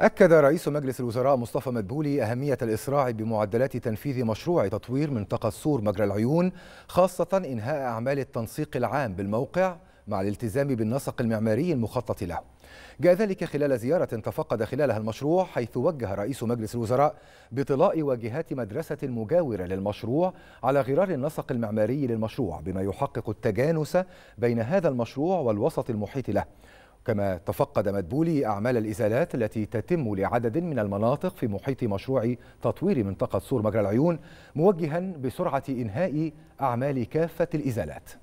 أكد رئيس مجلس الوزراء مصطفى مدبولي أهمية الإسراع بمعدلات تنفيذ مشروع تطوير منطقة سور مجرى العيون خاصة إنهاء أعمال التنسيق العام بالموقع مع الالتزام بالنسق المعماري المخطط له جاء ذلك خلال زيارة تفقد خلالها المشروع حيث وجه رئيس مجلس الوزراء بطلاء واجهات مدرسة مجاورة للمشروع على غرار النسق المعماري للمشروع بما يحقق التجانس بين هذا المشروع والوسط المحيط له كما تفقد مدبولي أعمال الإزالات التي تتم لعدد من المناطق في محيط مشروع تطوير منطقة سور مجرى العيون موجها بسرعة إنهاء أعمال كافة الإزالات